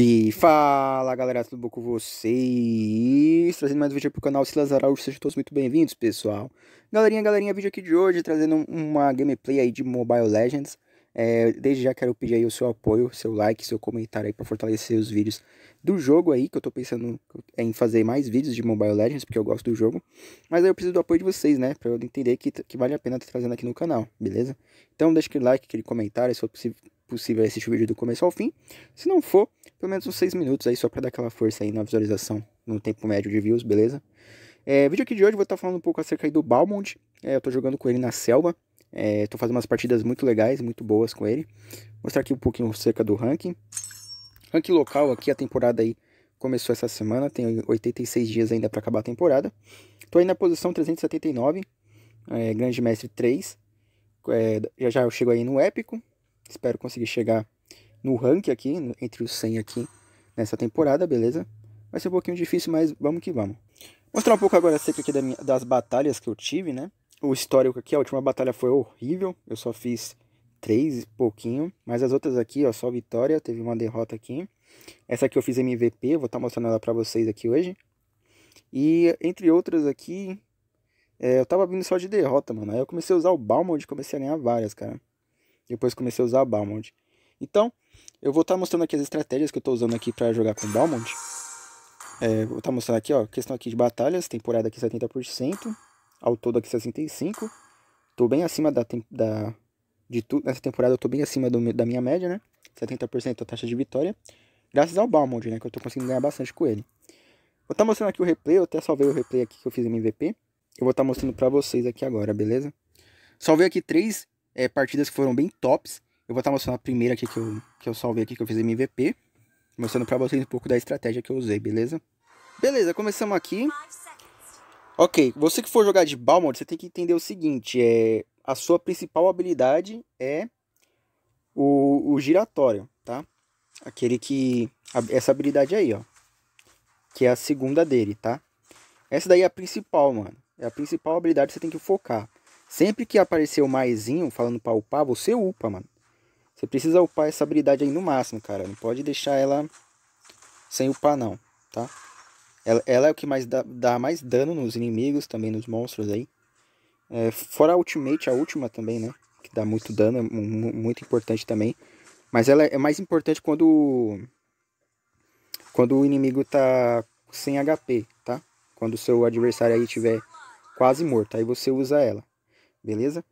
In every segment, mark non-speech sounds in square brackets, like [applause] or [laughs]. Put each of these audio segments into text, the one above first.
E fala galera, tudo bom com vocês? Trazendo mais um vídeo pro canal Silas Araújo, sejam todos muito bem-vindos, pessoal. Galerinha, galerinha, vídeo aqui de hoje trazendo uma gameplay aí de Mobile Legends. É, desde já quero pedir aí o seu apoio, seu like, seu comentário aí para fortalecer os vídeos do jogo aí, que eu tô pensando em fazer mais vídeos de Mobile Legends, porque eu gosto do jogo. Mas aí eu preciso do apoio de vocês, né, para eu entender que, que vale a pena estar tá trazendo aqui no canal, beleza? Então deixa aquele like, aquele comentário, se for possível possível assistir o vídeo do começo ao fim. Se não for, pelo menos uns 6 minutos aí, só para dar aquela força aí na visualização, no tempo médio de views, beleza? É, vídeo aqui de hoje vou estar tá falando um pouco acerca aí do Balmond. É, eu tô jogando com ele na selva. É, tô fazendo umas partidas muito legais, muito boas com ele. Vou mostrar aqui um pouquinho acerca do ranking. Ranking local aqui, a temporada aí começou essa semana, tem 86 dias ainda para acabar a temporada. Tô aí na posição 379, é, Grande Mestre 3. É, já já eu chego aí no épico, Espero conseguir chegar no rank aqui, entre os 100 aqui nessa temporada, beleza? Vai ser um pouquinho difícil, mas vamos que vamos. Mostrar um pouco agora acerca aqui da minha, das batalhas que eu tive, né? O histórico aqui, a última batalha foi horrível, eu só fiz três pouquinho, mas as outras aqui, ó, só vitória, teve uma derrota aqui. Essa aqui eu fiz MVP, vou estar tá mostrando ela pra vocês aqui hoje. E entre outras aqui, é, eu tava vindo só de derrota, mano. Aí eu comecei a usar o Balmond e comecei a ganhar várias, cara. Depois comecei a usar Balmond. Então, eu vou estar tá mostrando aqui as estratégias que eu estou usando aqui para jogar com Balmond. É, vou estar tá mostrando aqui, ó, questão aqui de batalhas, temporada aqui 70%, ao todo aqui 65%. Tô bem acima da, da de tudo, nessa temporada eu tô bem acima do, da minha média, né? 70% a taxa de vitória, graças ao Balmond, né, que eu tô conseguindo ganhar bastante com ele. Vou estar tá mostrando aqui o replay, eu até salvei o replay aqui que eu fiz MVP. Eu vou estar tá mostrando para vocês aqui agora, beleza? Salvei aqui três é, partidas que foram bem tops. Eu vou estar mostrando a primeira aqui que eu, que eu salvei aqui, que eu fiz MVP. Mostrando pra vocês um pouco da estratégia que eu usei, beleza? Beleza, começamos aqui. Ok, você que for jogar de Balmond, você tem que entender o seguinte. É, a sua principal habilidade é o, o giratório, tá? Aquele que... Essa habilidade aí, ó. Que é a segunda dele, tá? Essa daí é a principal, mano. É a principal habilidade que você tem que focar. Sempre que aparecer o maisinho falando pra upar, você upa, mano. Você precisa upar essa habilidade aí no máximo, cara. Não pode deixar ela sem upar, não, tá? Ela, ela é o que mais dá, dá, mais dano nos inimigos, também nos monstros aí. É, fora a ultimate, a última também, né? Que dá muito dano, é muito importante também. Mas ela é mais importante quando quando o inimigo tá sem HP, tá? Quando o seu adversário aí tiver quase morto, aí você usa ela beleza?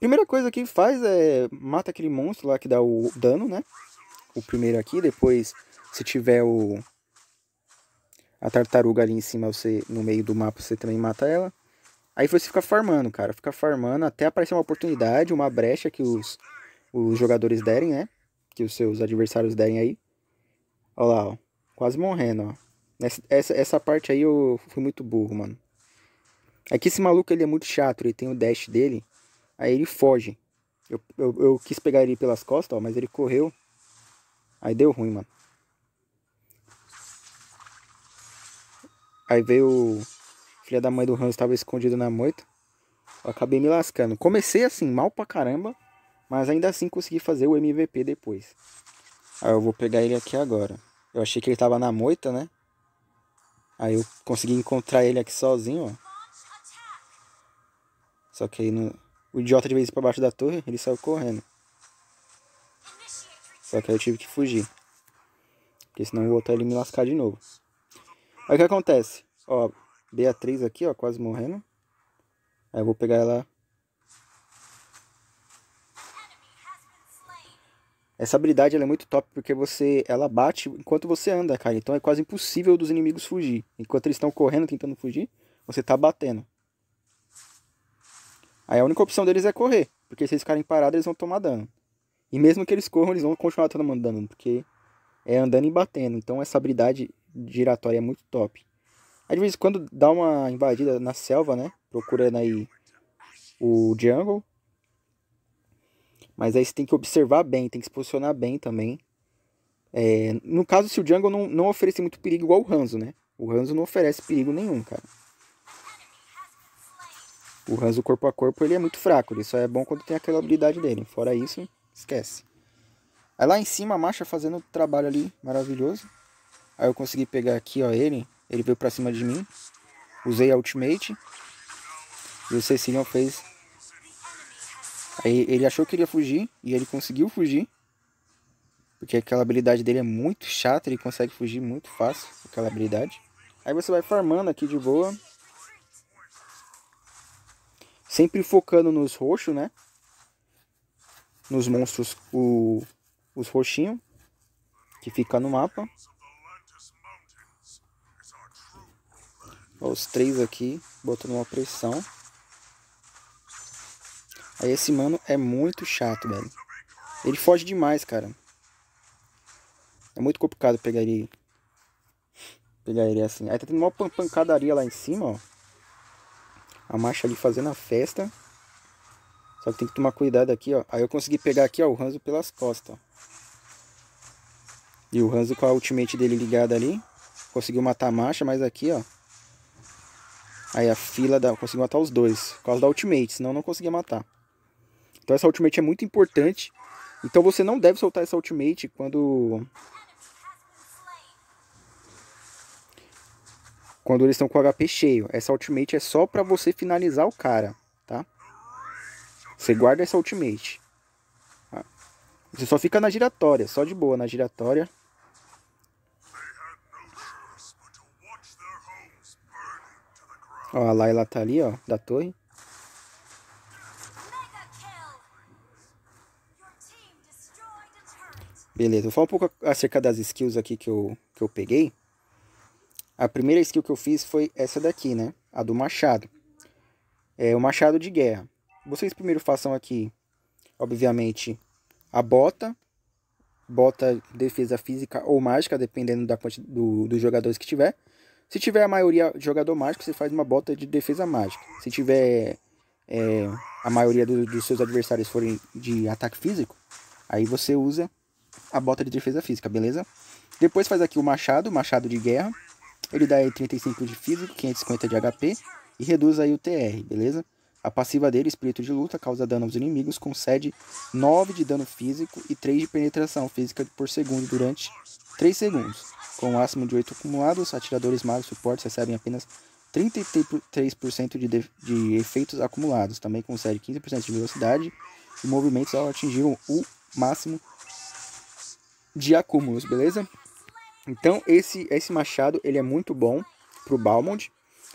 Primeira coisa que faz é mata aquele monstro lá que dá o dano, né? O primeiro aqui, depois se tiver o a tartaruga ali em cima, você no meio do mapa, você também mata ela. Aí você fica farmando, cara, fica farmando até aparecer uma oportunidade, uma brecha que os os jogadores derem, né? Que os seus adversários derem aí. Olha lá, ó. Quase morrendo, ó. Essa, essa, essa parte aí eu fui muito burro, mano. É que esse maluco ele é muito chato, ele tem o dash dele, aí ele foge. Eu, eu, eu quis pegar ele pelas costas, ó, mas ele correu. Aí deu ruim, mano. Aí veio o filha da mãe do Hans, estava escondido na moita. Eu acabei me lascando. Comecei assim, mal pra caramba, mas ainda assim consegui fazer o MVP depois. Aí eu vou pegar ele aqui agora. Eu achei que ele tava na moita, né? Aí eu consegui encontrar ele aqui sozinho, ó. Só que aí no... o idiota de vez para baixo da torre, ele saiu correndo. Só que aí eu tive que fugir. Porque senão eu vou até ele me lascar de novo. Aí o que acontece? Ó, Beatriz aqui, ó, quase morrendo. Aí eu vou pegar ela. Essa habilidade é muito top porque você, ela bate enquanto você anda, cara. Então é quase impossível dos inimigos fugir. Enquanto eles estão correndo, tentando fugir, você tá batendo. Aí a única opção deles é correr, porque se eles ficarem parados, eles vão tomar dano. E mesmo que eles corram, eles vão continuar tomando dano, porque é andando e batendo. Então essa habilidade giratória é muito top. Aí de vez em quando dá uma invadida na selva, né? Procurando aí o jungle. Mas aí você tem que observar bem, tem que se posicionar bem também. É, no caso, se o jungle não, não oferecer muito perigo, igual o Hanzo, né? O Hanzo não oferece perigo nenhum, cara. O Hanzo corpo a corpo ele é muito fraco, ele só é bom quando tem aquela habilidade dele. Fora isso, esquece. Aí lá em cima a marcha fazendo um trabalho ali maravilhoso. Aí eu consegui pegar aqui, ó, ele. Ele veio pra cima de mim. Usei a ultimate. E o Cecilion fez. Aí ele achou que ia fugir. E ele conseguiu fugir. Porque aquela habilidade dele é muito chata. Ele consegue fugir muito fácil. Aquela habilidade. Aí você vai farmando aqui de boa. Sempre focando nos roxos, né? Nos monstros, o, os roxinhos. Que fica no mapa. Ó, os três aqui, botando uma pressão. Aí esse mano é muito chato, velho. Ele foge demais, cara. É muito complicado pegar ele. Pegar ele assim. Aí tá tendo uma pancadaria lá em cima, ó a marcha ali fazendo a festa. Só que tem que tomar cuidado aqui, ó. Aí eu consegui pegar aqui, ó, o Hanzo pelas costas, ó. E o Hanzo com a ultimate dele ligada ali. Conseguiu matar a marcha, mas aqui, ó. Aí a fila da... Conseguiu matar os dois. Por causa da ultimate, senão não conseguia matar. Então essa ultimate é muito importante. Então você não deve soltar essa ultimate quando quando eles estão com o HP cheio. Essa ultimate é só para você finalizar o cara, tá? Você guarda essa ultimate. Tá? Você só fica na giratória, só de boa na giratória. Ó, a Layla tá ali, ó, da torre. Beleza, vou falar um pouco acerca das skills aqui que eu, que eu peguei. A primeira skill que eu fiz foi essa daqui, né? A do machado. É o machado de guerra. Vocês primeiro façam aqui, obviamente, a bota. Bota defesa física ou mágica, dependendo da do, dos jogadores que tiver. Se tiver a maioria jogador mágico, você faz uma bota de defesa mágica. Se tiver é, a maioria do, dos seus adversários forem de ataque físico, aí você usa a bota de defesa física, beleza? Depois faz aqui o machado, machado de guerra ele dá aí 35 de físico, 550 de HP e reduz aí o TR, beleza? A passiva dele, Espírito de Luta, causa dano aos inimigos, concede 9 de dano físico e 3 de penetração física por segundo durante 3 segundos. Com o um máximo de 8 acumulados, atiradores magos suportes recebem apenas 33% de, de, de efeitos acumulados. Também concede 15% de velocidade e movimentos ao atingir o máximo de acúmulos, beleza? Então esse esse machado ele é muito bom para o Balmond.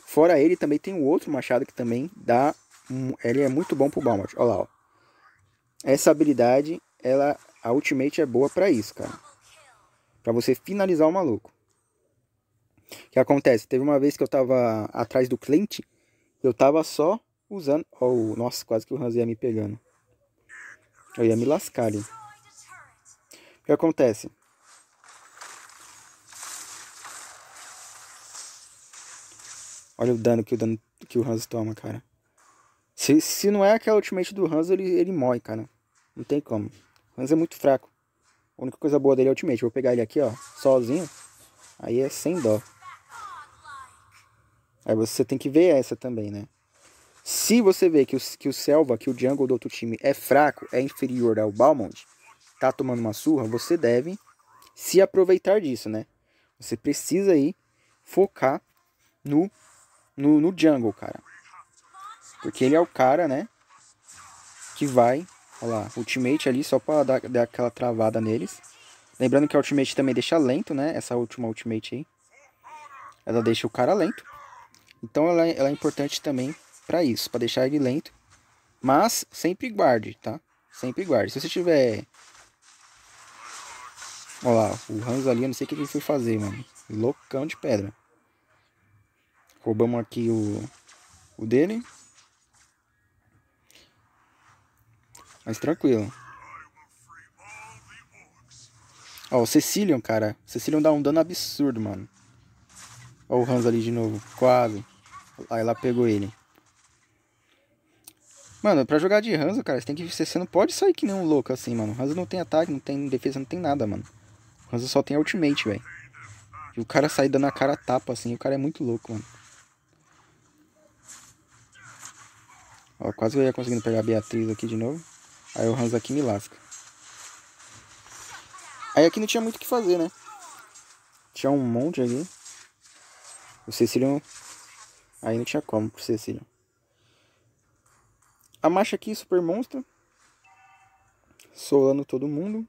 Fora ele também tem um outro machado que também dá um, ele é muito bom para o Balmond. Olha lá, ó. Essa habilidade, ela a ultimate é boa para isso, cara. Para você finalizar o maluco. O que acontece? Teve uma vez que eu tava atrás do cliente, eu tava só usando, oh, nossa, quase que o Hans ia me pegando. Eu ia me lascar ali. O que acontece? Olha o dano que o, dano que o Hanzo toma, cara. Se, se não é aquela ultimate do Hanzo, ele, ele morre, cara. Não tem como. O Hanzo é muito fraco. A única coisa boa dele é ultimate. Vou pegar ele aqui, ó, sozinho. Aí é sem dó. Aí você tem que ver essa também, né? Se você vê que o, que o Selva, que o jungle do outro time é fraco, é inferior ao Balmond, tá tomando uma surra, você deve se aproveitar disso, né? Você precisa aí focar no no, no jungle, cara. Porque ele é o cara, né? Que vai. Olha lá, ultimate ali, só pra dar, dar aquela travada neles. Lembrando que a ultimate também deixa lento, né? Essa última ultimate aí. Ela deixa o cara lento. Então ela, ela é importante também para isso, para deixar ele lento. Mas sempre guarde, tá? Sempre guarde. Se você tiver. Olha lá, o Hans ali, eu não sei o que ele foi fazer, mano. Loucão de pedra roubamos aqui o, o dele. Mas tranquilo. Ó, o Cecilion, cara. O Cecilion dá um dano absurdo, mano. Ó o Hans ali de novo. Quase. Aí lá pegou ele. Mano, pra jogar de Hans, cara, você tem que. Você não pode sair que nem um louco assim, mano. Hans não tem ataque, não tem defesa, não tem nada, mano. Hans só tem ultimate, velho. E o cara sai dando a cara tapa assim, o cara é muito louco, mano. Ó, quase eu ia conseguindo pegar a Beatriz aqui de novo. Aí o Hans aqui me lasca. Aí aqui não tinha muito o que fazer, né? Tinha um monte ali O Cecílio... Aí não tinha como pro Cecílio. A marcha aqui, super monstro. Solando todo mundo.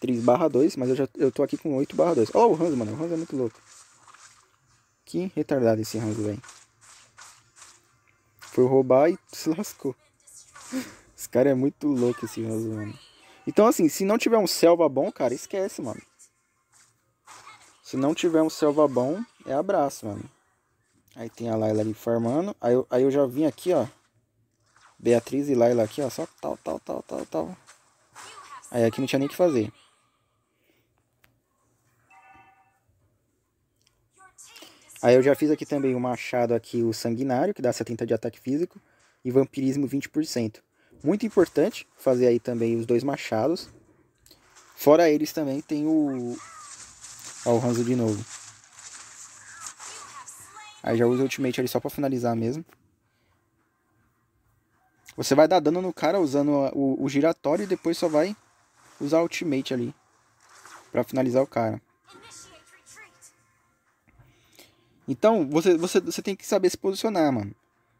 3 barra 2, mas eu, já, eu tô aqui com 8 barra 2. Ó oh, o Hans, mano. O Hans é muito louco. Que retardado esse Hans, velho foi roubar e se lascou. Esse cara é muito louco esse mano Então, assim, se não tiver um selva bom, cara, esquece, mano. Se não tiver um selva bom, é abraço, mano. Aí tem a Laila ali farmando. Aí eu, aí eu já vim aqui, ó. Beatriz e Laila aqui, ó. Só tal, tal, tal, tal, tal. Aí aqui não tinha nem o que fazer. Aí eu já fiz aqui também o machado aqui, o sanguinário, que dá 70 de ataque físico, e vampirismo 20%. Muito importante fazer aí também os dois machados. Fora eles também tem o... Ó, o Hanzo de novo. Aí já usa o ultimate ali só pra finalizar mesmo. Você vai dar dano no cara usando o, o giratório e depois só vai usar o ultimate ali. Pra finalizar o cara. Então, você, você, você tem que saber se posicionar, mano.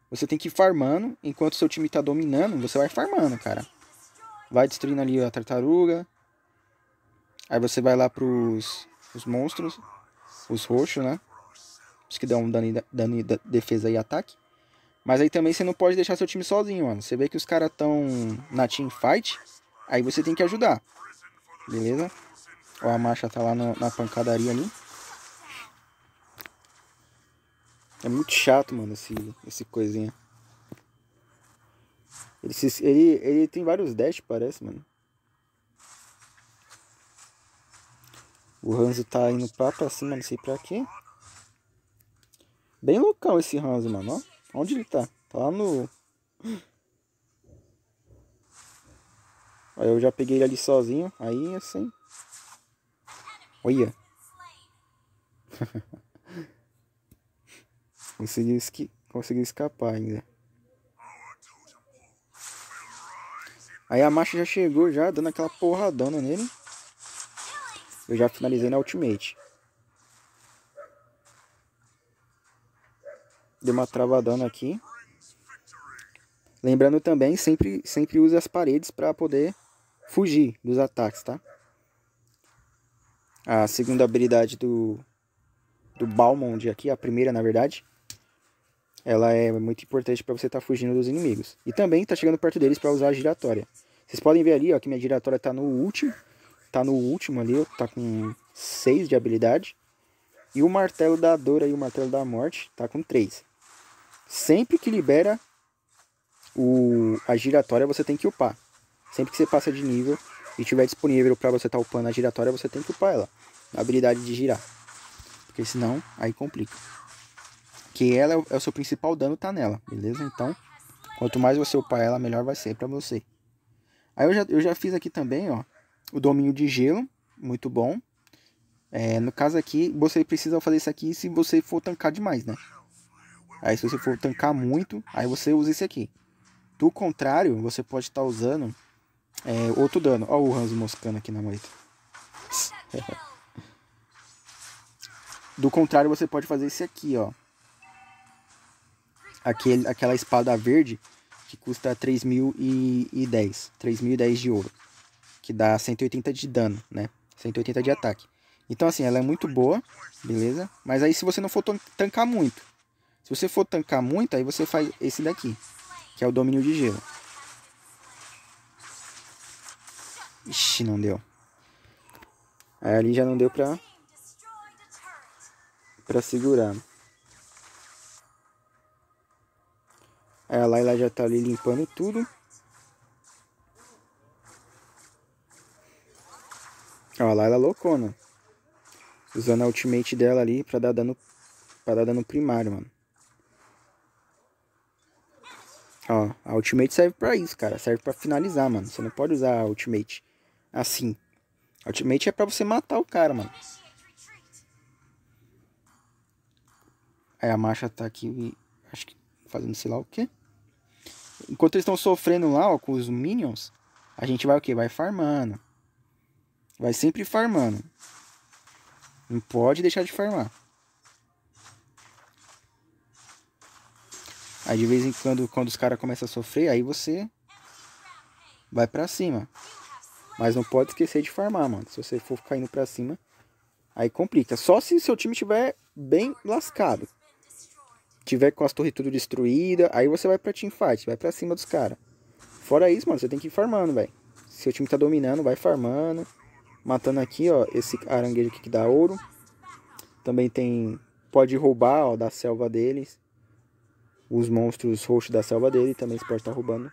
Você tem que ir farmando. Enquanto seu time tá dominando, você vai farmando, cara. Vai destruindo ali a tartaruga. Aí você vai lá pros os monstros. Os roxos, né? Os que dão um dano, dano defesa e ataque. Mas aí também você não pode deixar seu time sozinho, mano. Você vê que os caras tão na team fight. Aí você tem que ajudar. Beleza? Ó, a marcha tá lá no, na pancadaria ali. É muito chato, mano, esse, esse coisinha. Ele, ele, ele tem vários dash, parece, mano. O Hanzo tá indo pra, pra cima, não sei pra quê. Bem local esse Hanzo, mano. Ó. Onde ele tá? Tá lá no... Aí eu já peguei ele ali sozinho. Aí, assim... Olha. [laughs] Conseguiu, esqui... Conseguiu escapar ainda. Aí a marcha já chegou, já dando aquela porradona nele. Eu já finalizei na ultimate. Deu uma travadona aqui. Lembrando também, sempre, sempre use as paredes para poder fugir dos ataques, tá? A segunda habilidade do, do Balmond aqui, a primeira na verdade, ela é muito importante para você estar tá fugindo dos inimigos. E também está chegando perto deles para usar a giratória. Vocês podem ver ali ó, que minha giratória está no último. Está no último ali, está com 6 de habilidade. E o martelo da dor e o martelo da morte está com 3. Sempre que libera o, a giratória, você tem que upar. Sempre que você passa de nível e tiver disponível para você estar tá upando a giratória, você tem que upar ela. A habilidade de girar. Porque senão, aí complica que ela é, é o seu principal dano tá nela, beleza? Então, quanto mais você upar ela, melhor vai ser para você. Aí eu já, eu já fiz aqui também, ó, o domínio de gelo, muito bom. É, no caso aqui, você precisa fazer isso aqui se você for tancar demais, né? Aí se você for tancar muito, aí você usa isso aqui. Do contrário, você pode estar tá usando é, outro dano. Ó o Hans moscando aqui na moita. [laughs] Do contrário, você pode fazer isso aqui, ó aquele, aquela espada verde que custa 3.010, 3.010 de ouro, que dá 180 de dano, né? 180 de ataque. Então assim, ela é muito boa, beleza? Mas aí se você não for tancar muito, se você for tancar muito, aí você faz esse daqui, que é o domínio de gelo. Ixi, não deu. Aí ali já não deu pra, pra segurar. A Laila já tá ali limpando tudo. Ó, a Laila loucona. Usando a ultimate dela ali pra dar dano, pra dar dano primário, mano. Ó, a ultimate serve pra isso, cara. Serve pra finalizar, mano. Você não pode usar a ultimate assim. A ultimate é pra você matar o cara, mano. Aí a marcha tá aqui. Acho que fazendo sei lá o quê. Enquanto eles estão sofrendo lá, ó, com os minions, a gente vai o quê? Vai farmando. Vai sempre farmando. Não pode deixar de farmar. Aí de vez em quando, quando os caras começam a sofrer, aí você vai pra cima. Mas não pode esquecer de farmar, mano. Se você for caindo pra cima, aí complica. Só se seu time estiver bem lascado tiver com as torres tudo destruída, aí você vai pra teamfight, vai pra cima dos caras. Fora isso, mano, você tem que ir farmando, velho. Seu time tá dominando, vai farmando. Matando aqui, ó, esse aranguejo aqui que dá ouro. Também tem... Pode roubar, ó, da selva deles. Os monstros roxos da selva dele também você pode estar tá roubando.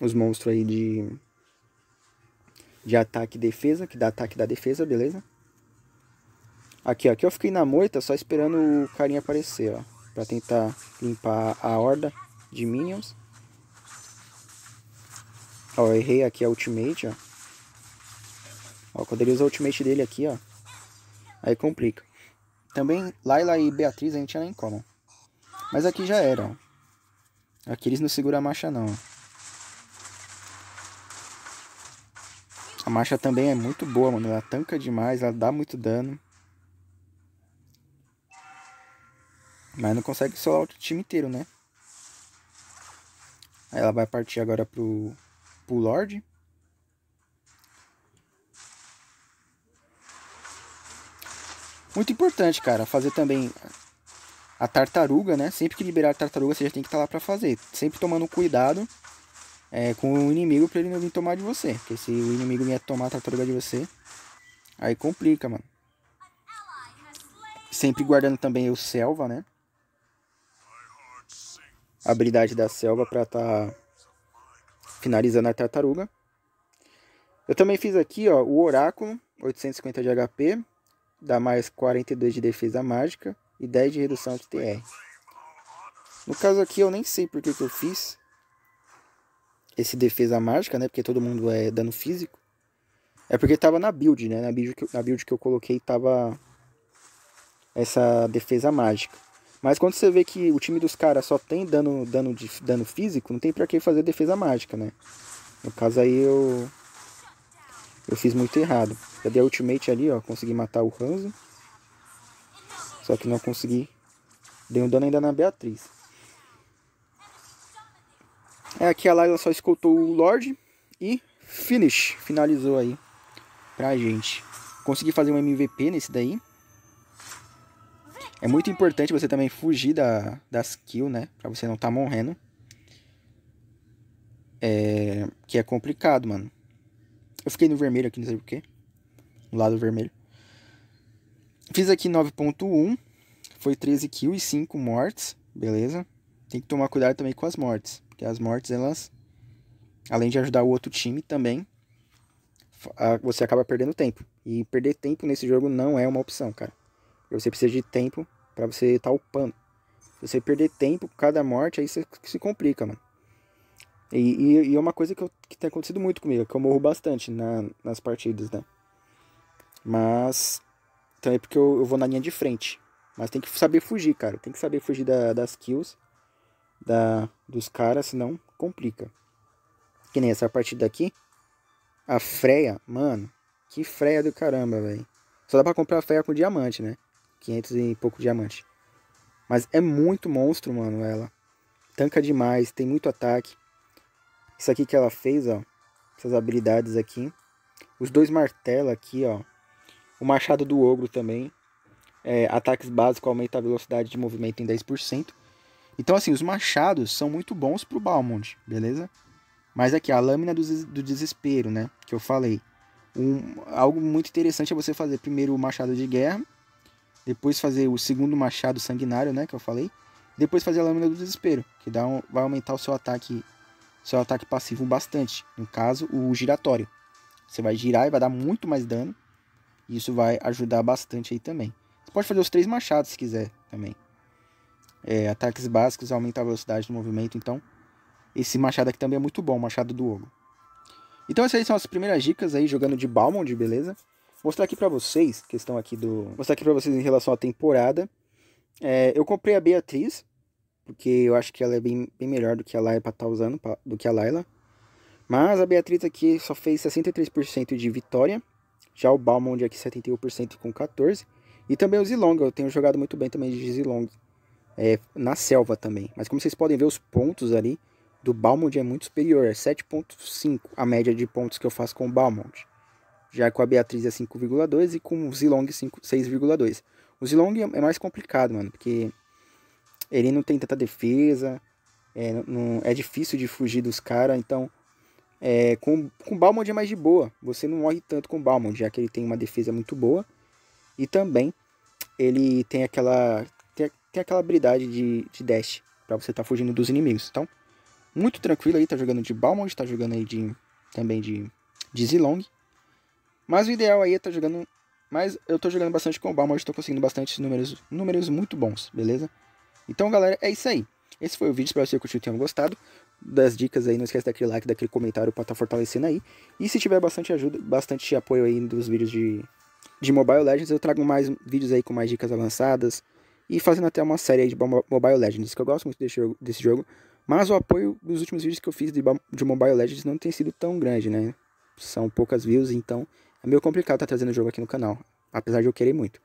Os monstros aí de... De ataque e defesa, que dá ataque e dá defesa, beleza? Aqui, ó. Aqui eu fiquei na moita só esperando o carinha aparecer, ó para tentar limpar a horda de minions. Ó, errei aqui a ultimate, ó. Ó, quando ele usa a ultimate dele aqui, ó. Aí complica. Também Laila e Beatriz a gente já nem common. Mas aqui já era, ó. Aqui eles não seguram a marcha não, A marcha também é muito boa, mano. Ela tanca demais, ela dá muito dano. Mas não consegue soltar o time inteiro, né? Aí ela vai partir agora pro, pro Lorde. Muito importante, cara, fazer também a tartaruga, né? Sempre que liberar a tartaruga, você já tem que estar tá lá para fazer. Sempre tomando cuidado é, com o inimigo para ele não vir tomar de você. Porque se o inimigo vier tomar a tartaruga de você, aí complica, mano. Sempre guardando também o selva, né? habilidade da selva para estar tá finalizando a tartaruga. Eu também fiz aqui ó, o oráculo, 850 de HP, dá mais 42 de defesa mágica e 10 de redução de TR. No caso aqui eu nem sei porque que eu fiz esse defesa mágica, né? Porque todo mundo é dano físico. É porque tava na build, né? Na build que, na build que eu coloquei tava essa defesa mágica. Mas quando você vê que o time dos caras só tem dano, dano, de, dano físico, não tem pra que fazer defesa mágica, né? No caso aí eu. Eu fiz muito errado. Já dei a ultimate ali, ó. Consegui matar o Hanzo. Só que não consegui. Dei um dano ainda na Beatriz. É aqui a Layla só escoltou o Lorde. E finish. Finalizou aí pra gente. Consegui fazer um MVP nesse daí. É muito importante você também fugir da, das kills, né? Pra você não tá morrendo. É, que é complicado, mano. Eu fiquei no vermelho aqui, não sei porquê. No lado vermelho. Fiz aqui 9.1. Foi 13 kills e 5 mortes. Beleza? Tem que tomar cuidado também com as mortes. Porque as mortes, elas... Além de ajudar o outro time também, você acaba perdendo tempo. E perder tempo nesse jogo não é uma opção, cara. Você precisa de tempo para você estar tá upando. Se você perder tempo com cada morte, aí você se complica, mano. E, e, e é uma coisa que, eu, que tem acontecido muito comigo, que eu morro bastante na, nas partidas, né? Mas também é porque eu, eu, vou na linha de frente. Mas tem que saber fugir, cara. Tem que saber fugir da, das kills da, dos caras, senão complica. Que nem essa partida aqui. A freia, mano. Que freia do caramba, velho. Só dá pra comprar freia com diamante, né? 500 e pouco diamante. Mas é muito monstro, mano, ela. Tanca demais, tem muito ataque. Isso aqui que ela fez, ó. Essas habilidades aqui. Os dois martelos aqui, ó. O machado do ogro também. É, ataques básicos aumenta a velocidade de movimento em 10%. Então, assim, os machados são muito bons pro Balmond, beleza? Mas aqui, a lâmina do, do desespero, né? Que eu falei. Um, algo muito interessante é você fazer primeiro o machado de guerra depois fazer o segundo machado sanguinário, né? Que eu falei. Depois fazer a lâmina do desespero, que dá um, vai aumentar o seu ataque, seu ataque passivo bastante. No caso, o giratório. Você vai girar e vai dar muito mais dano. E isso vai ajudar bastante aí também. Você pode fazer os três machados se quiser também. É, ataques básicos aumentam a velocidade do movimento, então esse machado aqui também é muito bom, o machado do ogro. Então essas são as primeiras dicas aí jogando de Balmond, beleza? mostrar aqui para vocês, questão aqui do, mostrar aqui para vocês em relação à temporada. É, eu comprei a Beatriz, porque eu acho que ela é bem, bem melhor do que a Laila tá usando, pra, do que a Laila. Mas a Beatriz aqui só fez 63% de vitória, já o Balmond aqui 71% com 14%. E também o Zilong, eu tenho jogado muito bem também de Zilong, é, na selva também. Mas como vocês podem ver, os pontos ali do Balmond é muito superior, é 7.5 a média de pontos que eu faço com o Balmond já é com a Beatriz é 5,2 e com o Zilong 6,2. O Zilong é, é mais complicado, mano, porque ele não tem tanta defesa, é, não, é difícil de fugir dos caras, então é, com, com o Balmond é mais de boa, você não morre tanto com o Balmond, já que ele tem uma defesa muito boa e também ele tem aquela, tem, tem aquela habilidade de, de dash para você estar tá fugindo dos inimigos, então muito tranquilo aí, tá jogando de Balmond, tá jogando aí de, também de, de Zilong. Mas o ideal aí é estar tá jogando. Mas eu estou jogando bastante com o Balma, estou conseguindo bastante números, números muito bons, beleza? Então, galera, é isso aí. Esse foi o vídeo, espero que vocês e tenham gostado das dicas aí, não esquece daquele like, daquele comentário para estar tá fortalecendo aí. E se tiver bastante ajuda, bastante apoio aí dos vídeos de, de Mobile Legends, eu trago mais vídeos aí com mais dicas avançadas e fazendo até uma série aí de Mobile Legends, que eu gosto muito desse jogo, desse jogo mas o apoio dos últimos vídeos que eu fiz de, de Mobile Legends não tem sido tão grande, né? São poucas views, então é meio complicado estar tá trazendo o jogo aqui no canal, apesar de eu querer muito.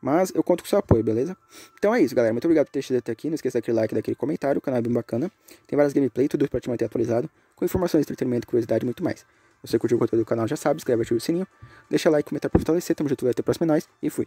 Mas eu conto com seu apoio, beleza? Então é isso, galera. Muito obrigado por ter assistido até aqui. Não esqueça daquele like, daquele comentário. O canal é bem bacana. Tem várias gameplays, tudo pra te manter atualizado. Com informações, entretenimento, curiosidade e muito mais. Você curtiu o conteúdo do canal, já sabe. Inscreve, ativa o sininho. Deixa like, comentar pra fortalecer. Tamo junto, até o próximo. É nóis e fui.